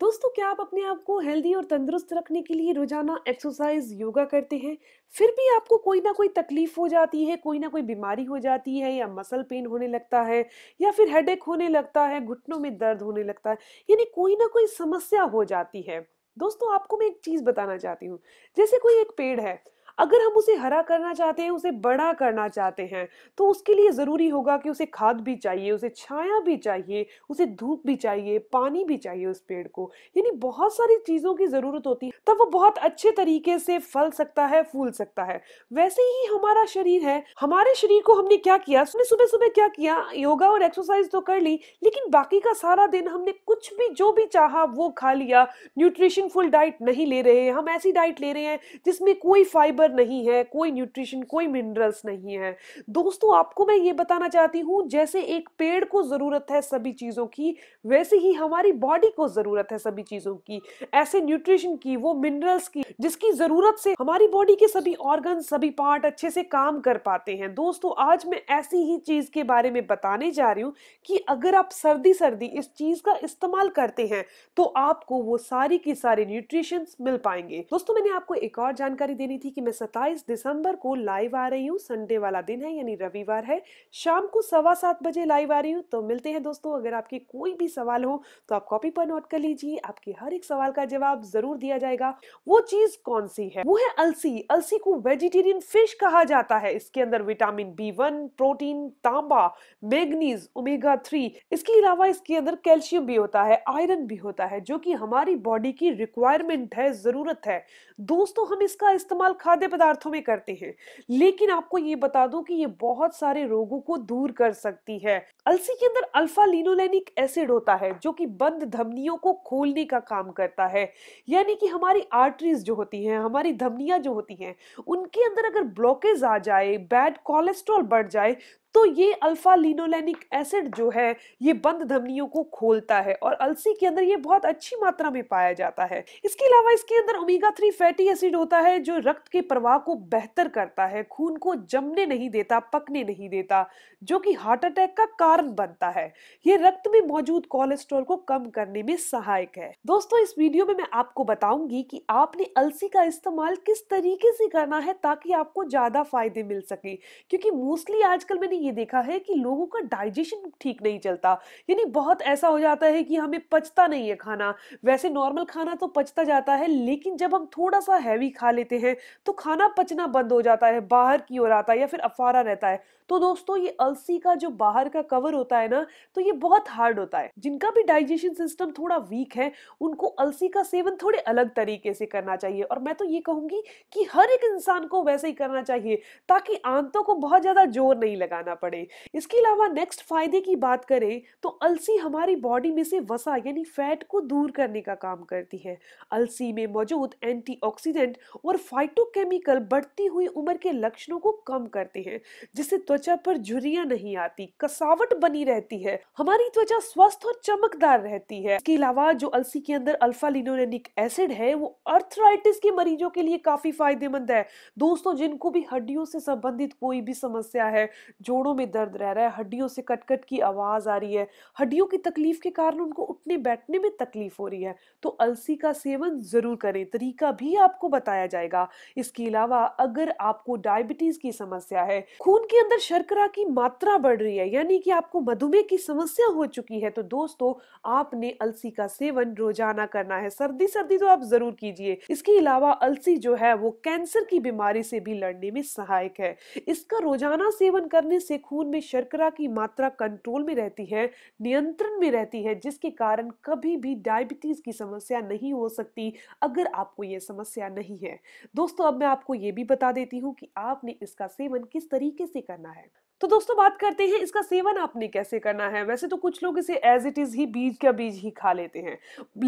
दोस्तों क्या आप अपने आप को हेल्दी और तंदुरुस्त रखने के लिए रोजाना एक्सरसाइज योगा करते हैं फिर भी आपको कोई ना कोई तकलीफ हो जाती है कोई ना कोई बीमारी हो जाती है या मसल पेन होने लगता है या फिर हेडेक होने लगता है घुटनों में दर्द होने लगता है यानी कोई ना कोई समस्या हो जाती है दोस्तों आपको मैं एक चीज़ बताना चाहती हूँ जैसे कोई एक पेड़ है अगर हम उसे हरा करना चाहते हैं उसे बड़ा करना चाहते हैं तो उसके लिए ज़रूरी होगा कि उसे खाद भी चाहिए उसे छाया भी चाहिए उसे धूप भी चाहिए पानी भी चाहिए उस पेड़ को यानी बहुत सारी चीज़ों की ज़रूरत होती है तब वो बहुत अच्छे तरीके से फल सकता है फूल सकता है वैसे ही हमारा शरीर है हमारे शरीर को हमने क्या किया उसने सुबह सुबह क्या किया योगा और एक्सरसाइज तो कर ली लेकिन बाकी का सारा दिन हमने कुछ भी जो भी चाहा वो खा लिया न्यूट्रिशन फुल डाइट नहीं ले रहे हम ऐसी डाइट ले रहे हैं जिसमें कोई फाइबर फाइबर नहीं है कोई न्यूट्रिशन कोई मिनरल्स नहीं है दोस्तों आपको मैं ये बताना चाहती हूँ जैसे एक पेड़ को ज़रूरत है सभी चीज़ों की वैसे ही हमारी बॉडी को ज़रूरत है सभी चीज़ों की ऐसे न्यूट्रिशन की वो मिनरल्स की जिसकी ज़रूरत से हमारी बॉडी के सभी ऑर्गन सभी पार्ट अच्छे से काम कर पाते हैं दोस्तों आज मैं ऐसी ही चीज़ के बारे में बताने जा रही हूँ कि अगर आप सर्दी सर्दी इस चीज़ का इस्तेमाल करते हैं तो आपको वो सारी की सारी न्यूट्रिशंस मिल पाएंगे दोस्तों मैंने आपको एक और जानकारी देनी थी कि मैं सत्ताईस दिसंबर को लाइव आ रही हूँ संडे वाला दिन है यानी रविवार है शाम को सवा सात बजे लाइव आ रही हूँ तो मिलते हैं दोस्तों अगर आपके कोई भी सवाल हो तो आप कॉपी पर नोट कर लीजिए आपके हर एक सवाल का जवाब जरूर दिया जाएगा वो चीज कौन सी है वो है अलसी अलसी को वेजिटेरियन फिश कहा जाता है इसके अंदर विटामिन बी प्रोटीन तांबा मैग्नीज ओमेगा थ्री इसके अलावा इसके अंदर कैल्शियम भी होता है आयरन भी होता है जो की हमारी बॉडी की रिक्वायरमेंट है जरूरत है दोस्तों हम इसका इस्तेमाल खाद्य खाद्य पदार्थों में करते हैं लेकिन आपको ये बता दूं कि ये बहुत सारे रोगों को दूर कर सकती है अलसी के अंदर अल्फा लिनोलेनिक एसिड होता है जो कि बंद धमनियों को खोलने का काम करता है यानी कि हमारी आर्टरीज जो होती हैं हमारी धमनियां जो होती हैं उनके अंदर अगर ब्लॉकेज आ जाए बैड कोलेस्ट्रॉल बढ़ जाए तो ये अल्फा लिनोलेनिक एसिड जो है ये बंद धमनियों को खोलता है और अलसी के अंदर ये बहुत अच्छी मात्रा में पाया जाता है इसके अलावा इसके अंदर ओमेगा थ्री फैटी एसिड होता है जो रक्त के प्रवाह को बेहतर करता है खून को जमने नहीं देता पकने नहीं देता जो कि हार्ट अटैक का कारण बनता है ये रक्त में मौजूद कोलेस्ट्रॉल को कम करने में सहायक है दोस्तों इस वीडियो में मैं आपको बताऊंगी की आपने अलसी का इस्तेमाल किस तरीके से करना है ताकि आपको ज्यादा फायदे मिल सके क्योंकि मोस्टली आजकल मैंने ये देखा है कि लोगों का डाइजेशन ठीक नहीं चलता यानी बहुत ऐसा हो जाता है कि हमें पचता नहीं है खाना वैसे नॉर्मल खाना तो पचता जाता है लेकिन जब हम थोड़ा सा हैवी खा लेते हैं तो खाना पचना बंद हो जाता है बाहर की ओर आता है या फिर अफारा रहता है तो दोस्तों ये अलसी का जो बाहर का कवर होता है ना तो ये बहुत हार्ड होता है जिनका भी डाइजेशन सिस्टम थोड़ा वीक है उनको अलसी का सेवन थोड़े अलग तरीके से करना चाहिए और मैं तो ये कहूंगी कि हर एक इंसान को वैसे ही करना चाहिए ताकि आंतों को बहुत ज़्यादा जोर नहीं लगाना करना पड़े इसके अलावा नेक्स्ट फायदे की बात करें तो अलसी हमारी बॉडी में से वसा यानी फैट को दूर करने का काम करती है अलसी में मौजूद एंटीऑक्सीडेंट और फाइटोकेमिकल बढ़ती हुई उम्र के लक्षणों को कम करते हैं जिससे त्वचा पर झुरिया नहीं आती कसावट बनी रहती है हमारी त्वचा स्वस्थ और चमकदार रहती है इसके अलावा जो अलसी के अंदर अल्फा लिनोरेनिक एसिड है वो अर्थराइटिस के मरीजों के लिए काफी फायदेमंद है दोस्तों जिनको भी हड्डियों से संबंधित कोई भी समस्या है जो जोड़ों में दर्द रह रहा है हड्डियों से कटकट की आवाज़ आ रही है हड्डियों की तकलीफ के कारण उनको उठने बैठने में तकलीफ हो रही है तो अलसी का सेवन ज़रूर करें तरीका भी आपको बताया जाएगा इसके अलावा अगर आपको डायबिटीज़ की समस्या है खून के अंदर शर्करा की मात्रा बढ़ रही है यानी कि आपको मधुमेह की समस्या हो चुकी है तो दोस्तों आपने अलसी का सेवन रोजाना करना है सर्दी सर्दी तो आप जरूर कीजिए इसके अलावा अलसी जो है वो कैंसर की बीमारी से भी लड़ने में सहायक है इसका रोजाना सेवन करने से खून में शर्करा की मात्रा कंट्रोल में रहती है नियंत्रण में रहती है जिसके कारण कभी भी डायबिटीज़ की समस्या नहीं हो सकती अगर आपको ये समस्या नहीं है दोस्तों अब मैं आपको ये भी बता देती हूँ कि आपने इसका सेवन किस तरीके से करना है तो दोस्तों बात करते हैं इसका सेवन आपने कैसे करना है वैसे तो कुछ लोग इसे एज इट इज़ ही बीज का बीज ही खा लेते हैं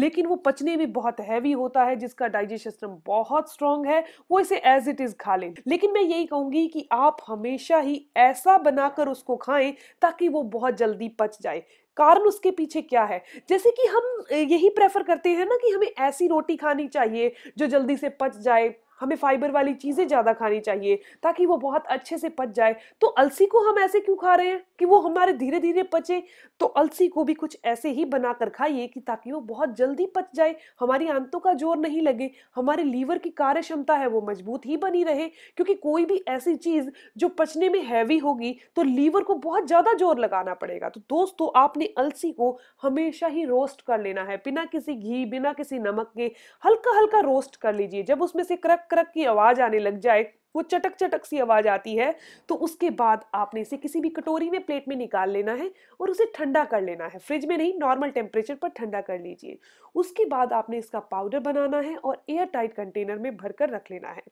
लेकिन वो पचने में बहुत हैवी होता है जिसका डाइजेशन सिस्टम बहुत स्ट्रांग है वो इसे एज इट इज़ खा लें लेकिन मैं यही कहूंगी कि आप हमेशा ही ऐसा बनाकर उसको खाएं ताकि वो बहुत जल्दी पच जाए कारण उसके पीछे क्या है जैसे कि हम यही प्रेफर करते हैं ना कि हमें ऐसी रोटी खानी चाहिए जो जल्दी से पच जाए हमें फाइबर वाली चीज़ें ज़्यादा खानी चाहिए ताकि वो बहुत अच्छे से पच जाए तो अलसी को हम ऐसे क्यों खा रहे हैं कि वो हमारे धीरे धीरे पचे तो अलसी को भी कुछ ऐसे ही बना कर खाइए कि ताकि वो बहुत जल्दी पच जाए हमारी आंतों का जोर नहीं लगे हमारे लीवर की कार्य क्षमता है वो मजबूत ही बनी रहे क्योंकि कोई भी ऐसी चीज़ जो पचने में हैवी होगी तो लीवर को बहुत ज़्यादा जोर लगाना पड़ेगा तो दोस्तों आपने अलसी को हमेशा ही रोस्ट कर लेना है बिना किसी घी बिना किसी नमक के हल्का हल्का रोस्ट कर लीजिए जब उसमें से क्रक क्रक की आवाज़ आने लग जाए वो चटक चटक सी आवाज़ आती है तो उसके बाद आपने इसे किसी भी कटोरी में प्लेट में निकाल लेना है और उसे ठंडा कर लेना है फ्रिज में नहीं नॉर्मल टेम्परेचर पर ठंडा कर लीजिए उसके बाद आपने इसका पाउडर बनाना है और एयर टाइट कंटेनर में भरकर रख लेना है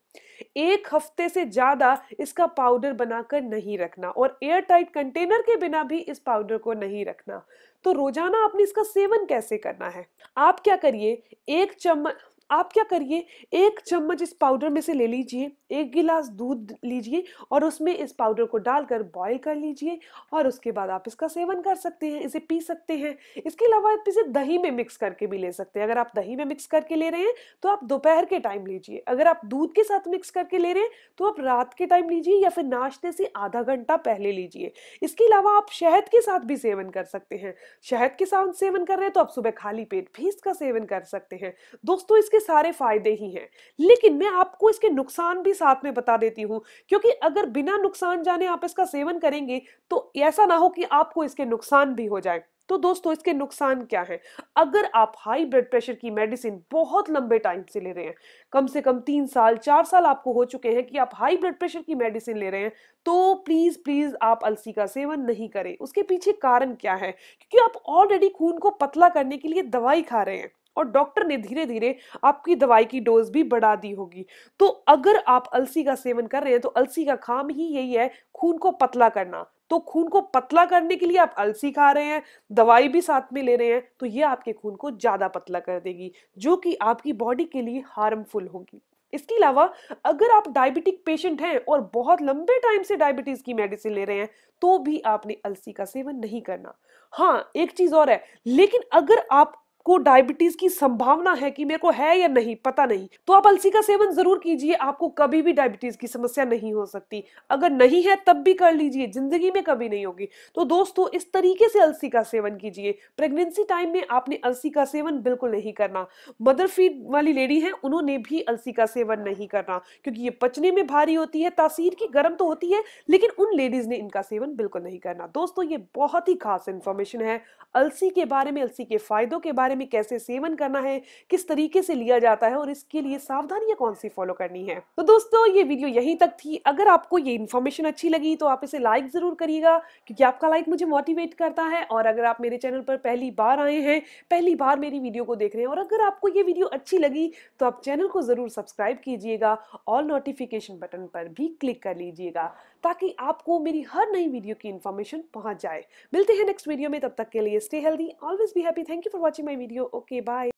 एक हफ्ते से ज़्यादा इसका पाउडर बनाकर नहीं रखना और एयर टाइट कंटेनर के बिना भी इस पाउडर को नहीं रखना तो रोजाना आपने इसका सेवन कैसे करना है आप क्या करिए एक चम्मच आप क्या करिए एक चम्मच इस पाउडर में से ले लीजिए एक गिलास दूध लीजिए और उसमें इस पाउडर को डालकर बॉईल कर लीजिए और उसके बाद आप इसका सेवन कर सकते हैं इसे पी सकते हैं इसके अलावा आप इसे दही में मिक्स करके भी ले सकते हैं अगर आप दही में मिक्स करके ले रहे हैं तो आप दोपहर के टाइम लीजिए अगर आप दूध के साथ मिक्स करके ले रहे हैं तो आप रात के टाइम लीजिए या फिर नाश्ते से आधा घंटा पहले लीजिए इसके अलावा आप शहद के साथ भी सेवन कर सकते हैं शहद के साथ सेवन कर रहे हैं तो आप सुबह खाली पेट भी इसका सेवन कर सकते हैं दोस्तों इसके इसके सारे फायदे ही हैं लेकिन मैं आपको इसके नुकसान भी साथ में बता देती हूँ क्योंकि अगर बिना नुकसान जाने आप इसका सेवन करेंगे तो ऐसा ना हो कि आपको इसके नुकसान भी हो जाए तो दोस्तों इसके नुकसान क्या है अगर आप हाई ब्लड प्रेशर की मेडिसिन बहुत लंबे टाइम से ले रहे हैं कम से कम तीन साल चार साल आपको हो चुके हैं कि आप हाई ब्लड प्रेशर की मेडिसिन ले रहे हैं तो प्लीज़ प्लीज़ आप अलसी का सेवन नहीं करें उसके पीछे कारण क्या है क्योंकि आप ऑलरेडी खून को पतला करने के लिए दवाई खा रहे हैं और डॉक्टर ने धीरे धीरे आपकी दवाई की डोज भी बढ़ा दी होगी तो अगर आप अलसी का सेवन कर रहे हैं तो अलसी का काम ही यही है खून को पतला करना तो खून को पतला करने के लिए आप अलसी खा रहे हैं दवाई भी साथ में ले रहे हैं तो ये आपके खून को ज़्यादा पतला कर देगी जो कि आपकी बॉडी के लिए हार्मफुल होगी इसके अलावा अगर आप डायबिटिक पेशेंट हैं और बहुत लंबे टाइम से डायबिटीज़ की मेडिसिन ले रहे हैं तो भी आपने अलसी का सेवन नहीं करना हाँ एक चीज़ और है लेकिन अगर आप आपको डायबिटीज की संभावना है कि मेरे को है या नहीं पता नहीं तो आप अलसी का सेवन जरूर कीजिए आपको कभी भी डायबिटीज की समस्या नहीं हो सकती अगर नहीं है तब भी कर लीजिए जिंदगी में कभी नहीं होगी तो दोस्तों इस तरीके से अलसी का सेवन कीजिए प्रेगनेंसी टाइम में आपने अलसी का सेवन बिल्कुल नहीं करना मदर फीड वाली लेडी है उन्होंने भी अलसी का सेवन नहीं करना क्योंकि ये पचने में भारी होती है तासीर की गर्म तो होती है लेकिन उन लेडीज ने इनका सेवन बिल्कुल नहीं करना दोस्तों ये बहुत ही खास इंफॉर्मेशन है अलसी के बारे में अलसी के फायदों के बारे में में कैसे सेवन करना है किस तरीके से लिया जाता है और इसके लिए सावधानियां कौन सी फॉलो करनी है तो दोस्तों ये वीडियो यहीं तक थी अगर आपको ये इन्फॉर्मेशन अच्छी लगी तो आप इसे लाइक ज़रूर करिएगा क्योंकि आपका लाइक मुझे मोटिवेट करता है और अगर आप मेरे चैनल पर पहली बार आए हैं पहली बार मेरी वीडियो को देख रहे हैं और अगर आपको ये वीडियो अच्छी लगी तो आप चैनल को ज़रूर सब्सक्राइब कीजिएगा और नोटिफिकेशन बटन पर भी क्लिक कर लीजिएगा ताकि आपको मेरी हर नई वीडियो की इन्फॉर्मेशन पहुंच जाए मिलते हैं नेक्स्ट वीडियो में तब तक के लिए stay healthy always be happy thank you for watching my video. Okay, bye.